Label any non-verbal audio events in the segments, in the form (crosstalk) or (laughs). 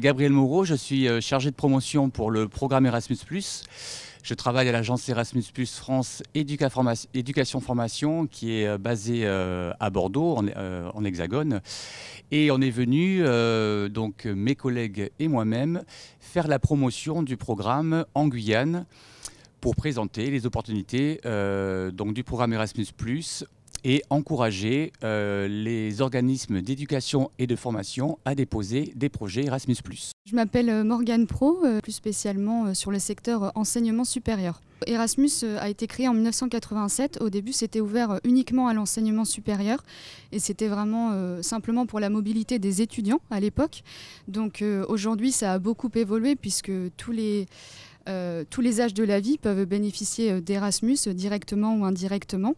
Gabriel Moreau, je suis euh, chargé de promotion pour le programme Erasmus. Je travaille à l'agence Erasmus France Éducation Formation qui est euh, basée euh, à Bordeaux, en, Hexagone. Et on est venu, donc mes collègues et moi-même, faire la promotion du programme en Guyane pour présenter les opportunités donc, du programme Erasmus et encourager euh, les organismes d'éducation et de formation à déposer des projets Erasmus. Je m'appelle euh, Morgane Pro, euh, plus spécialement sur le secteur enseignement supérieur. Erasmus a été créé en 1987. Au début, c'était ouvert uniquement à l'enseignement supérieur et c'était vraiment simplement pour la mobilité des étudiants à l'époque. Donc aujourd'hui, ça a beaucoup évolué puisque tous les, tous les âges de la vie peuvent bénéficier d'Erasmus directement ou indirectement.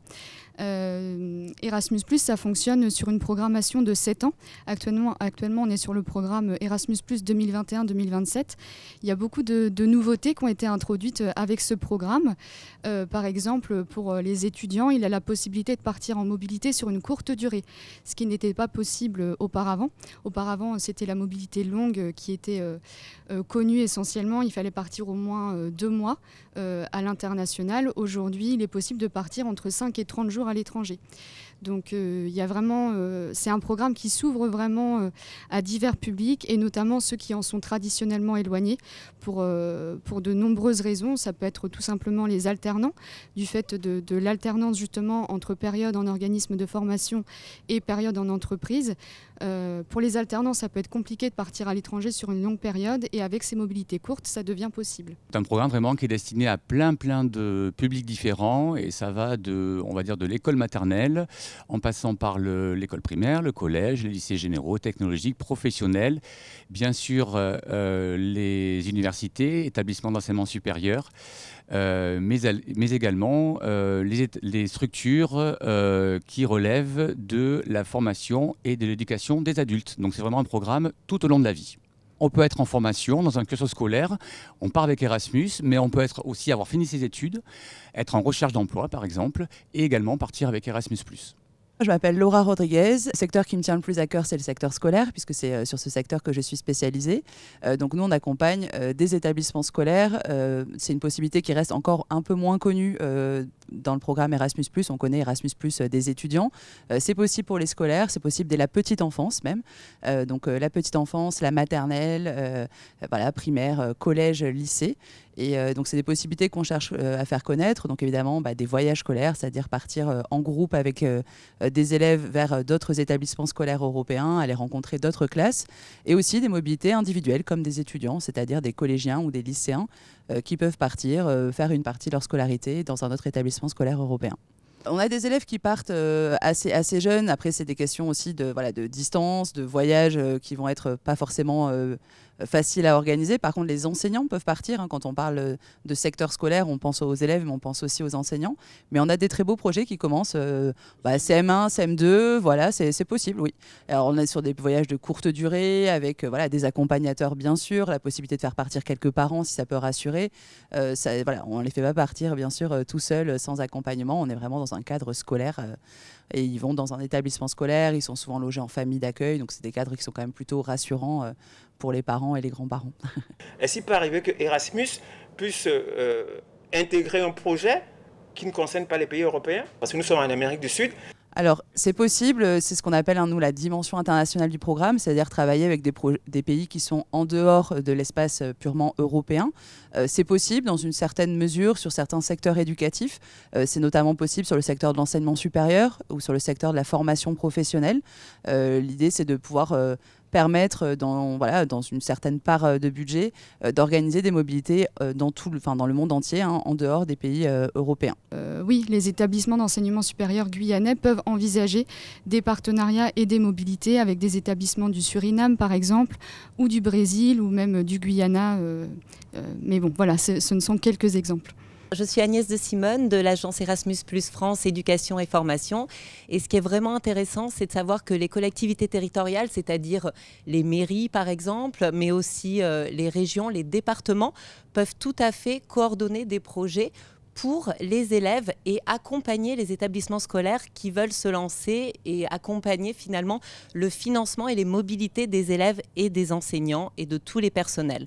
Euh, Erasmus, ça fonctionne sur une programmation de 7 ans. Actuellement, actuellement on est sur le programme Erasmus 2021-2027. Il y a beaucoup de, de, nouveautés qui ont été introduites euh, avec ce programme. Euh, par exemple, pour les étudiants, il a la possibilité de partir en mobilité sur une courte durée, ce qui n'était pas possible auparavant. Auparavant, c'était la mobilité longue qui était connue essentiellement. Il fallait partir au moins deux mois euh, à l'international, aujourd'hui, il est possible de partir entre 5 et 30 jours à l'étranger. Donc euh, il y a vraiment, euh, c'est un programme qui s'ouvre vraiment à divers publics et notamment ceux qui en sont traditionnellement éloignés pour, pour de nombreuses raisons. Ça peut être tout simplement les alternants, du fait de, de l'alternance justement entre période en organisme de formation et période en entreprise. pour les alternants, ça peut être compliqué de partir à l'étranger sur une longue période et avec ces mobilités courtes, ça devient possible. C'est un programme vraiment qui est destiné à plein plein de publics différents et ça va de, on va dire, de l'école maternelle en passant par l'école primaire, le collège, les lycées généraux, technologiques, professionnels, bien sûr euh, euh, les universités, établissements d'enseignement supérieur, euh, mais, également les, structures qui relèvent de la formation et de l'éducation des adultes. Donc c'est vraiment un programme tout au long de la vie. On peut être en formation, dans un cursus scolaire, on part avec Erasmus, mais on peut être aussi avoir fini ses études, être en recherche d'emploi par exemple, et également partir avec Erasmus ⁇ je m'appelle Laura Rodriguez. Le secteur qui me tient le plus à cœur, c'est le secteur scolaire, puisque c'est euh, sur ce secteur que je suis spécialisée. Euh, donc nous, on accompagne euh, des établissements scolaires. c'est une possibilité qui reste encore un peu moins connue dans le programme Erasmus+. On connaît Erasmus+, des étudiants. c'est possible pour les scolaires, c'est possible dès la petite enfance même. donc la petite enfance, la maternelle, voilà, primaire, collège, lycée. Et euh, donc, c'est des possibilités qu'on cherche euh, à faire connaître. Donc, évidemment, bah, des voyages scolaires, c'est-à-dire partir euh, en groupe avec des élèves vers d'autres établissements scolaires européens, aller rencontrer d'autres classes. Et aussi des mobilités individuelles, comme des étudiants, c'est-à-dire des collégiens ou des lycéens qui peuvent partir, faire une partie de leur scolarité dans un autre établissement scolaire européen. On a des élèves qui partent assez, assez jeunes. Après, c'est des questions aussi de, voilà, de distance, de voyage qui qui vont être pas forcément facile à organiser. Par contre, les enseignants peuvent partir. Hein. Quand on parle euh, de secteur scolaire, on pense aux élèves, mais on pense aussi aux enseignants. Mais on a des très beaux projets qui commencent CM1, euh, bah, CM2, voilà, c'est possible, oui. Alors, on est sur des voyages de courte durée, avec euh, voilà, des accompagnateurs, bien sûr, la possibilité de faire partir quelques parents, si ça peut rassurer. ça, voilà, on ne les fait pas partir, bien sûr, tout seul, sans accompagnement. On est vraiment dans un cadre scolaire. Et ils vont dans un établissement scolaire, ils sont souvent logés en famille d'accueil, donc c'est des cadres qui sont quand même plutôt rassurants euh, pour les parents et les grands-parents. (laughs) Est-ce qu'il peut arriver que Erasmus puisse euh, intégrer un projet qui ne concerne pas les pays européens Parce que nous sommes en Amérique du Sud alors, c'est possible, euh, c'est ce qu'on appelle, hein, nous, la dimension internationale du programme, c'est-à-dire travailler avec des, pays qui sont en dehors euh, de l'espace euh, purement européen. c'est possible dans une certaine mesure sur certains secteurs éducatifs. c'est notamment possible sur le secteur de l'enseignement supérieur ou sur le secteur de la formation professionnelle. L'idée, c'est de pouvoir permettre, euh, dans, voilà, dans une certaine part euh, de budget, euh, d'organiser des mobilités dans, tout le, enfin, dans le monde entier, hein, en dehors des pays européens. oui, les établissements d'enseignement supérieur guyanais peuvent envisager des partenariats et des mobilités avec des établissements du Suriname, par exemple, ou du Brésil, ou même du Guyana. mais bon, voilà, ce ne sont quelques exemples. Je suis Agnès de Simone de l'agence Erasmus France Éducation et Formation. Et ce qui est vraiment intéressant, c'est de savoir que les collectivités territoriales, c'est-à-dire les mairies par exemple, mais aussi euh, les régions, les départements, peuvent tout à fait coordonner des projets pour les élèves et accompagner les établissements scolaires qui veulent se lancer et accompagner finalement le financement et les mobilités des élèves et des enseignants et de tous les personnels.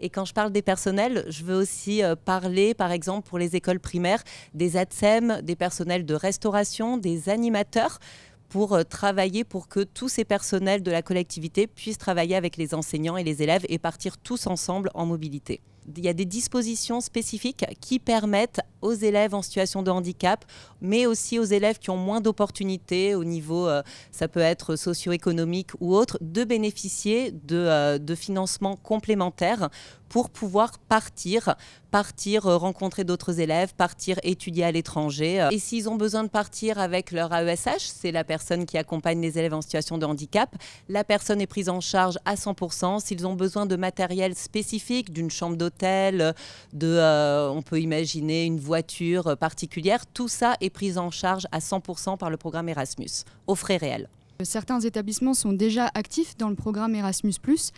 Et quand je parle des personnels, je veux aussi euh, parler, par exemple, pour les écoles primaires, des ATSEM, des personnels de restauration, des animateurs pour euh, travailler pour que tous ces personnels de la collectivité puissent travailler avec les enseignants et les élèves et partir tous ensemble en mobilité il y a des dispositions spécifiques qui permettent aux élèves en situation de handicap, mais aussi aux élèves qui ont moins d'opportunités au niveau, euh, ça peut être socio-économique ou autre, de bénéficier de, euh, de financements complémentaires pour pouvoir partir, partir euh, rencontrer d'autres élèves, partir étudier à l'étranger. Euh, et s'ils ont besoin de partir avec leur AESH, c'est la personne qui accompagne les élèves en situation de handicap, la personne est prise en charge à 100%. S'ils ont besoin de matériel spécifique, d'une chambre d'hôtel, de, euh, on peut imaginer une voiture particulière, tout ça est pris en charge à 100% par le programme Erasmus, aux frais réels. Certains établissements sont déjà actifs dans le programme Erasmus ⁇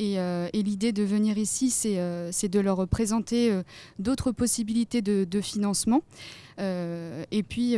euh, et, l'idée de venir ici, c'est euh, de leur présenter euh, d'autres possibilités de, de financement. et puis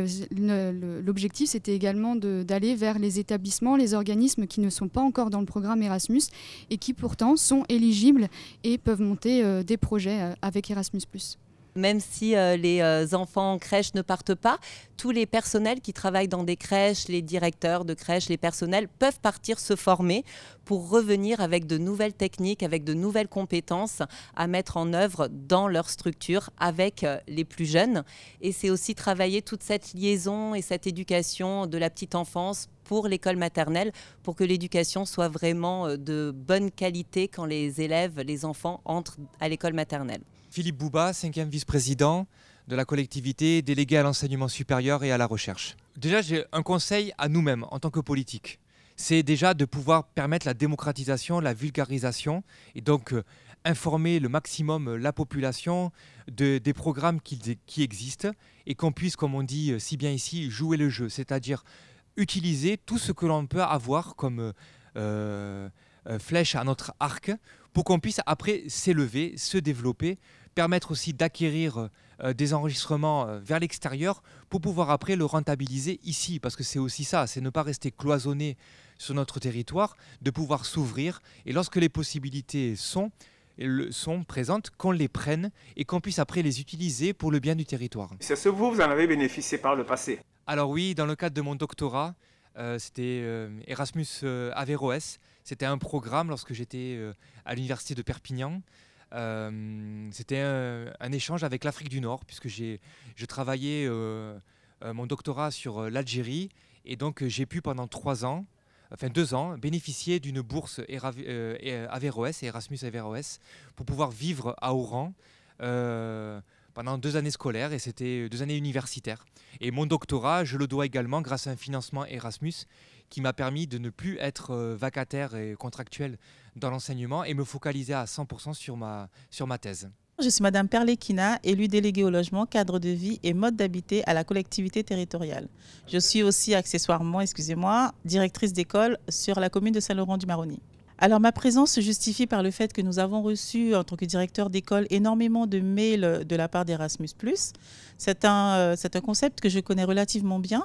l'objectif, c'était également d'aller vers les établissements, les organismes qui ne sont pas encore dans le programme Erasmus et qui pourtant sont éligibles et peuvent monter des projets avec Erasmus ⁇ même si euh, les euh, enfants en crèche ne partent pas, tous les personnels qui travaillent dans des crèches, les directeurs de crèches, les personnels peuvent partir se former pour revenir avec de nouvelles techniques, avec de nouvelles compétences à mettre en œuvre dans leur structure avec euh, les plus jeunes. Et c'est aussi travailler toute cette liaison et cette éducation de la petite enfance pour l'école maternelle, pour que l'éducation soit vraiment de bonne qualité quand les élèves, les enfants entrent à l'école maternelle. Philippe Bouba, cinquième vice-président de la collectivité, délégué à l'enseignement supérieur et à la recherche. Déjà, j'ai un conseil à nous-mêmes en tant que politique. C'est déjà de pouvoir permettre la démocratisation, la vulgarisation, et donc euh, informer le maximum euh, la population de, des programmes qui, qui existent, et qu'on puisse, comme on dit euh, si bien ici, jouer le jeu, c'est-à-dire utiliser tout ce que l'on peut avoir comme flèche à notre arc pour qu'on puisse après s'élever, se développer, permettre aussi d'acquérir euh, des enregistrements euh, vers l'extérieur pour pouvoir après le rentabiliser ici, parce que c'est aussi ça, c'est ne pas rester cloisonné sur notre territoire, de pouvoir s'ouvrir, et lorsque les possibilités sont, sont présentes, qu'on les prenne et qu'on puisse après les utiliser pour le bien du territoire. C'est ce que vous, vous en avez bénéficié par le passé Alors oui, dans le cadre de mon doctorat, euh, c'était Erasmus Averroes. c'était un programme lorsque j'étais à l'université de Perpignan euh, c'était un, échange avec l'Afrique du Nord, puisque je travaillais euh, euh, mon doctorat sur l'Algérie. Et donc, j'ai pu pendant trois ans enfin deux ans, bénéficier d'une bourse Erasmus AVEROS, pour pouvoir vivre à Oran pendant deux années scolaires et c'était deux années universitaires. Et mon doctorat, je le dois également grâce à un financement Erasmus qui m'a permis de ne plus être euh, vacataire et contractuel dans l'enseignement et me focaliser à 100% sur ma, sur ma thèse. Je suis Madame Perlekina, élue déléguée au logement, cadre de vie et mode d'habiter à la collectivité territoriale. Je suis aussi accessoirement, excusez-moi, directrice d'école sur la commune de Saint-Laurent-du-Maroni. Alors ma présence se justifie par le fait que nous avons reçu en tant que directeur d'école énormément de mails de la part d'Erasmus ⁇ C'est un, euh, un concept que je connais relativement bien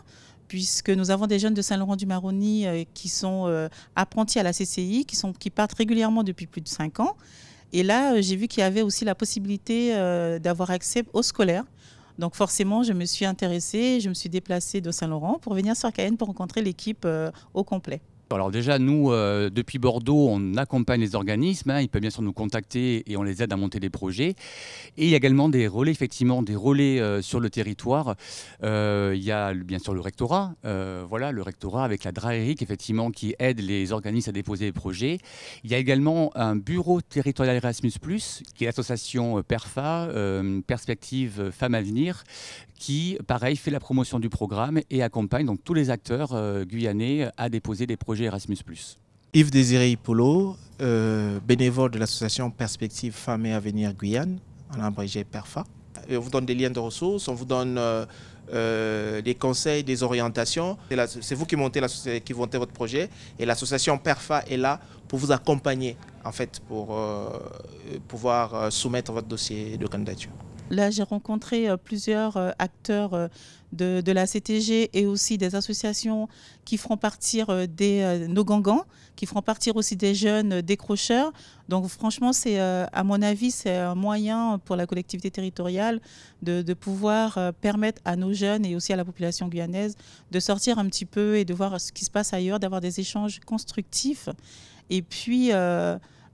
puisque nous avons des jeunes de Saint-Laurent-du-Maroni euh, qui sont euh, apprentis à la CCI, qui, partent régulièrement depuis plus de 5 ans. Et là, euh, j'ai vu qu'il y avait aussi la possibilité d'avoir accès au scolaire. Donc forcément, je me suis intéressée, je me suis déplacée de Saint-Laurent pour venir sur Cayenne pour rencontrer l'équipe au complet. Alors déjà, nous, euh, depuis Bordeaux, on accompagne les organismes. Hein. ils peuvent bien sûr nous contacter et on les aide à monter des projets. Et il y a également des relais, effectivement, des relais euh, sur le territoire. Euh, il y a bien sûr le rectorat, voilà, le rectorat avec la DRAERIC, effectivement, qui aide les organismes à déposer des projets. Il y a également un bureau territorial Erasmus+, qui est l'association PERFA, Perspective Femmes Avenir, qui, pareil, fait la promotion du programme et accompagne donc tous les acteurs guyanais à déposer des projets Erasmus. Yves Désiré Ipolo, euh, bénévole de l'association Perspective Femmes et Avenir Guyane, en abrégé PERFA. on vous donne des liens de ressources, on vous donne euh, euh, des conseils, des orientations. C'est vous qui montez, qui montez votre projet et l'association PERFA est là pour vous accompagner en fait pour pouvoir soumettre votre dossier de candidature. Là, j'ai rencontré euh, plusieurs euh, acteurs euh, de, la CTG et aussi des associations qui feront partir des, nos gangans, qui feront partir aussi des jeunes décrocheurs. Donc franchement, c'est à mon avis, c'est un moyen pour la collectivité territoriale de, pouvoir permettre à nos jeunes et aussi à la population guyanaise de sortir un petit peu et de voir ce qui se passe ailleurs, d'avoir des échanges constructifs. Et puis...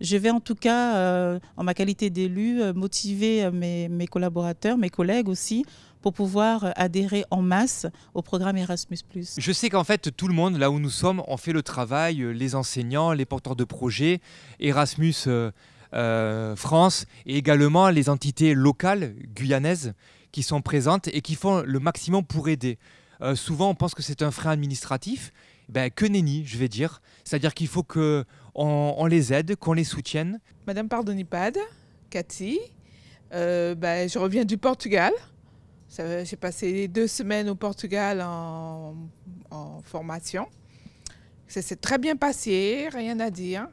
Je vais en tout cas, euh, en ma qualité d'élu, euh, motiver euh, mes, collaborateurs, mes collègues aussi, pour pouvoir adhérer en masse au programme Erasmus. Je sais qu'en fait, tout le monde, là où nous sommes, on fait le travail, les enseignants, les porteurs de projets, Erasmus France, et également les entités locales guyanaises qui sont présentes et qui font le maximum pour aider. souvent, on pense que c'est un frein administratif, ben, que nenni, je vais dire. C'est-à-dire qu'il faut qu'on on les aide, qu'on les soutienne. Madame Pardonipad, Cathy, ben, je reviens du Portugal. J'ai passé deux semaines au Portugal en, formation. Ça s'est très bien passé, rien à dire.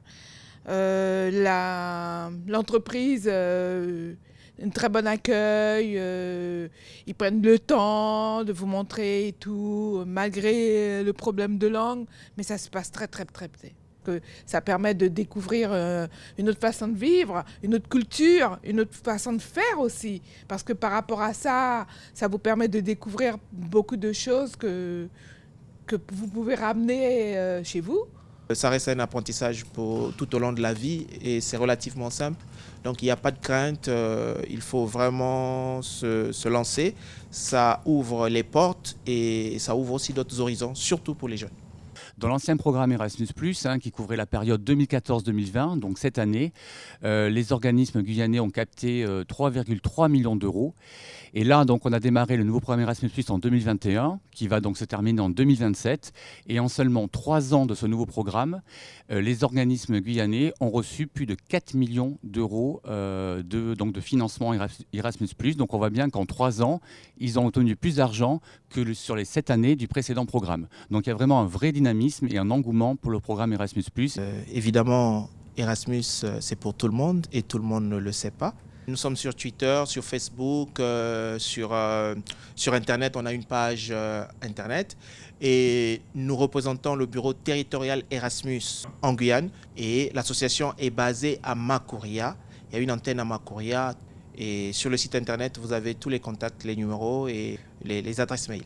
Euh, L'entreprise euh, un très bon accueil, euh, ils prennent le temps de vous montrer et tout, malgré euh, le problème de langue, mais ça se passe très très très bien. Que ça permet de découvrir euh, une autre façon de vivre, une autre culture, une autre façon de faire aussi. Parce que par rapport à ça, ça vous permet de découvrir beaucoup de choses que, que vous pouvez ramener chez vous. Euh, ça reste un apprentissage pour tout au long de la vie et c'est relativement simple. Donc il n'y a pas de crainte, euh, il faut vraiment se lancer. Ça ouvre les portes et ça ouvre aussi d'autres horizons, surtout pour les jeunes. Dans l'ancien programme Erasmus, hein, qui couvrait la période 2014-2020, donc cette année, euh, les organismes guyanais ont capté 3,3 euh, millions d'euros. Et là, donc, on a démarré le nouveau programme Erasmus en 2021, qui va donc se terminer en 2027. Et en seulement trois ans de ce nouveau programme, euh, les organismes guyanais ont reçu plus de 4 millions d'euros de, de financement Erasmus. Donc on voit bien qu'en trois ans, ils ont obtenu plus d'argent que sur les sept années du précédent programme. Donc il y a vraiment un vrai dynamisme et un engouement pour le programme Erasmus. Euh, évidemment, Erasmus, euh, c'est pour tout le monde et tout le monde ne le sait pas. Nous sommes sur Twitter, sur Facebook, euh, sur, sur Internet, on a une page Internet et nous représentons le bureau territorial Erasmus en Guyane et l'association est basée à Makuria. Il y a une antenne à Makuria et sur le site Internet, vous avez tous les contacts, les numéros et les, les adresses mail.